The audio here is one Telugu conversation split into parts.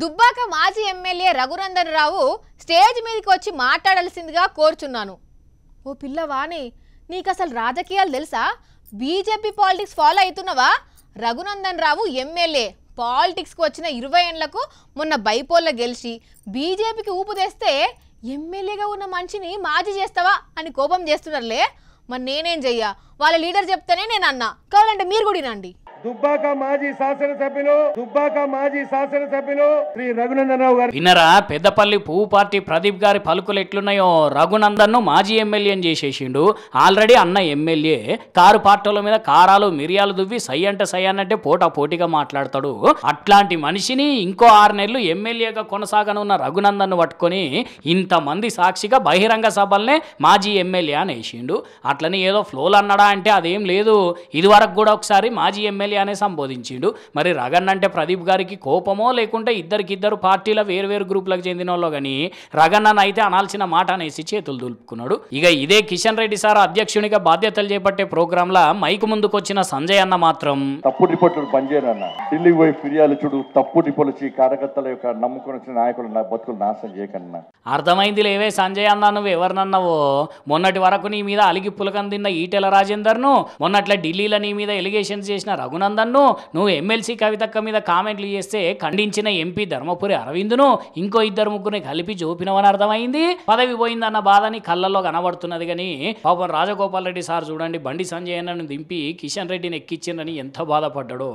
దుబ్బాక మాజీ ఎమ్మెల్యే రఘునందన్ రావు స్టేజ్ మీదకి వచ్చి మాట్లాడాల్సిందిగా కోరుచున్నాను ఓ పిల్లవాణి నీకు అసలు రాజకీయాలు తెలుసా బీజేపీ పాలిటిక్స్ ఫాలో అవుతున్నావా రఘునందన్ రావు ఎమ్మెల్యే పాలిటిక్స్కి వచ్చిన ఇరవై ఏళ్లకు మొన్న బైపోల్లో గెలిచి బీజేపీకి ఊపు తెస్తే ఎమ్మెల్యేగా ఉన్న మనిషిని మాజీ చేస్తావా అని కోపం చేస్తున్నారులే మరి నేనేం చెయ్యా వాళ్ళ లీడర్ చెప్తేనే నేను అన్నా కావాలంటే మీరు కూడా దుబ్బాక మాజీ శాసనసభ్యులు దుబ్బాక మాజీ శాసనసభ్యులు శ్రీ రఘునందనరావు గారు విన్నరా పెద్దపల్లి పువ్వు పార్టీ ప్రదీప్ గారి పలుకులు ఎట్లున్నాయో రఘునందన్ ను మాజీ ఎమ్మెల్యే అని చేసేసిండు ఆల్రెడీ అన్న ఎమ్మెల్యే కారు పార్టీల మీద కారాలు మిరియాలు దువ్వి సై అంటే సై అనంటే పోటా పోటీగా మాట్లాడతాడు అట్లాంటి మనిషిని ఇంకో ఆరు నెలలు ఎమ్మెల్యేగా కొనసాగనున్న రఘునందన్ ను పట్టుకొని ఇంతమంది సాక్షిగా బహిరంగ సభల్నే మాజీ ఎమ్మెల్యే అని వేసిండు అట్లనే ఏదో ఫ్లోలు అన్నాడా అంటే అదేం లేదు ఇదివరకు కూడా ఒకసారి మాజీ ఎమ్మెల్యే ఎమ్మెల్యే అనే సంబోధించిండు మరి రగన్ అంటే ప్రదీప్ గారికి కోపమో లేకుంటే ఇద్దరికిద్దరు పార్టీల వేరువేరు గ్రూపులకు చెందిన వాళ్ళు కానీ రగన్ అని అయితే అనాల్సిన మాట అనేసి చేతులు దులుపుకున్నాడు ఇక ఇదే కిషన్ రెడ్డి సార్ అధ్యక్షునిగా బాధ్యతలు చేపట్టే ప్రోగ్రామ్ లా మైకు ముందుకొచ్చిన సంజయ్ అన్న మాత్రం తప్పు రిపోర్టులు పనిచేయరన్న ఢిల్లీ పోయి ఫిర్యాదు చూడు తప్పు రిపోర్టులు వచ్చి కార్యకర్తల యొక్క నమ్ముకుని వచ్చిన నాయకులు నా బతుకులు నాశనం చేయకన్నా అర్థమైంది లేవే సంజయ్ అన్న నువ్వు ఎవరినన్నావో మొన్నటి వరకు నీ మీద అలిగి పులకం ఈటెల ఈటెల ను మొన్నట్ల ఢిల్లీలో నీ మీద ఎలిగేషన్స్ చేసిన రఘు మునందన్ను నువ్వు ఎమ్మెల్సీ కవితక్క మీద కామెంట్లు చేస్తే ఖండించిన ఎంపీ ధర్మపురి అరవింద్ను ఇంకో ఇద్దరు ముగ్గురిని కలిపి చూపినవని అర్థమైంది పదవి పోయిందన్న బాధని కళ్ళల్లో కనబడుతున్నది కానీ పాపం రాజగోపాల్ రెడ్డి సార్ చూడండి బండి సంజయ్ అన్నను దింపి కిషన్ రెడ్డిని ఎక్కిచ్చిందని ఎంత బాధపడ్డాడో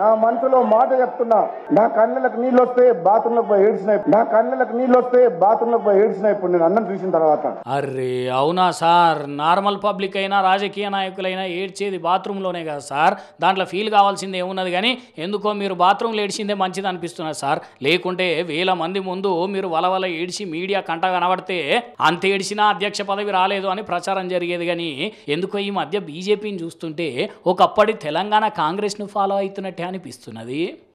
నా మనసులో మాట చెప్తున్నా నా కళ్ళలకు నీళ్ళు వస్తే బాత్రూమ్ లో ఏడ్చిన నా కళ్ళలకు నీళ్ళు వస్తే బాత్రూమ్ లో ఏడ్చిన ఇప్పుడు నేను అన్నం చూసిన తర్వాత అరే అవునా సార్ నార్మల్ పబ్లిక్ అయినా రాజకీయ నాయకులైనా ఏడ్చేది బాత్రూమ్ లోనే కదా సార్ దాంట్లో ఫీల్ ఫెయిల్ కావాల్సింది ఏమున్నది కానీ ఎందుకో మీరు బాత్రూమ్లో ఏడిచిందే మంచిది అనిపిస్తున్నారు సార్ లేకుంటే వేల మంది ముందు మీరు వలవల ఏడిచి మీడియా కంట కనబడితే అంత ఏడిచినా అధ్యక్ష పదవి రాలేదు అని ప్రచారం జరిగేది కానీ ఎందుకో ఈ మధ్య బీజేపీని చూస్తుంటే ఒకప్పటి తెలంగాణ కాంగ్రెస్ను ఫాలో అవుతున్నట్టే అనిపిస్తున్నది